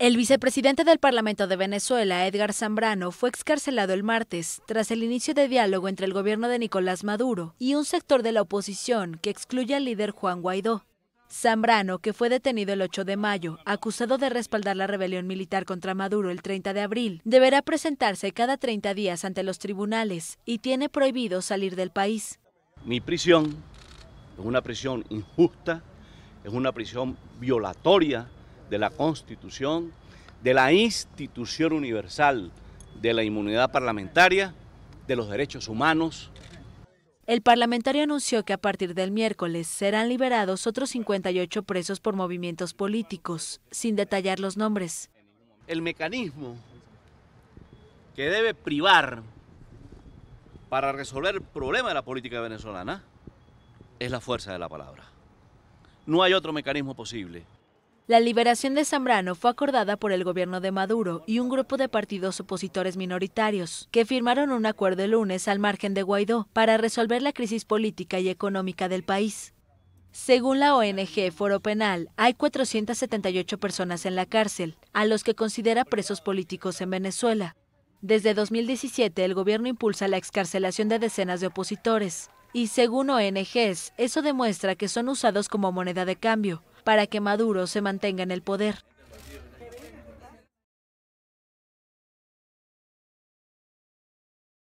El vicepresidente del Parlamento de Venezuela, Edgar Zambrano, fue excarcelado el martes tras el inicio de diálogo entre el gobierno de Nicolás Maduro y un sector de la oposición que excluye al líder Juan Guaidó. Zambrano, que fue detenido el 8 de mayo, acusado de respaldar la rebelión militar contra Maduro el 30 de abril, deberá presentarse cada 30 días ante los tribunales y tiene prohibido salir del país. Mi prisión es una prisión injusta, es una prisión violatoria de la Constitución, de la institución universal de la inmunidad parlamentaria, de los derechos humanos. El parlamentario anunció que a partir del miércoles serán liberados otros 58 presos por movimientos políticos, sin detallar los nombres. El mecanismo que debe privar para resolver el problema de la política venezolana es la fuerza de la palabra. No hay otro mecanismo posible. La liberación de Zambrano fue acordada por el gobierno de Maduro y un grupo de partidos opositores minoritarios, que firmaron un acuerdo el lunes al margen de Guaidó para resolver la crisis política y económica del país. Según la ONG Foro Penal, hay 478 personas en la cárcel, a los que considera presos políticos en Venezuela. Desde 2017, el gobierno impulsa la excarcelación de decenas de opositores, y según ONGs, eso demuestra que son usados como moneda de cambio, para que Maduro se mantenga en el poder.